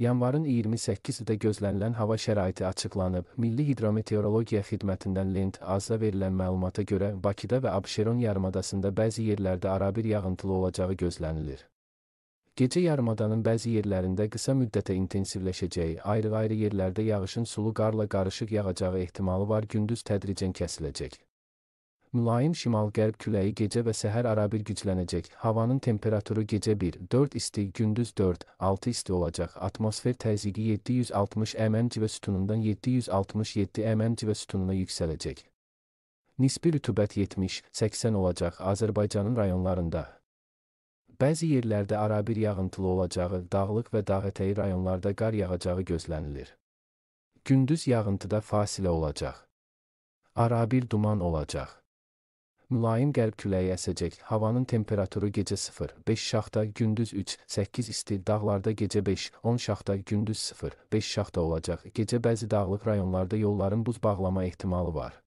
yanvarın 28-də gözlənilən hava şəraiti açıqlanıb. Milli Hidrometeorologiya Xidmətindən Lent AZ-a verilən məlumata görə Bakıda və Abşeron yarımadasında bəzi yerlərdə arabir yağıntılı olacağı gözlənilir. Gecə yarımadanın bəzi yerlərində qısa müddətə intensivləşəcəyi, ayrı-ayrı yerlərdə yağışın sulu qarla qarışıq yağacağı ehtimalı var, gündüz tədricən kəsiləcək. Mülayim şimal-qərb küləyi gecə və səhər arabir güclənəcək. Havanın temperaturu gecə 1-4 isti, gündüz 4-6 isti olacaq. Atmosfer təzyiqi 760 mm civə sütunundan 767 mm civə sütununa yüksələcək. Nisbi rütubət 70-80 olacaq Azərbaycanın rayonlarında. Bəzi yerlərdə arabir yağıntılı olacağı, dağlıq və dağ ətəyi rayonlarda qar yağacağı gözlənilir. Gündüz yağıntıda fasilə olacaq. Arabir duman olacaq. Mülayim qərb küləyi əsəcək. Havanın temperaturu gecə 0-5 şaxta, gündüz 3-8 isti, dağlarda gecə 5-10 şaxta, gündüz 0-5 şaxta olacaq. Gecə bəzi dağlıq rayonlarda yolların buz bağlama ehtimalı var.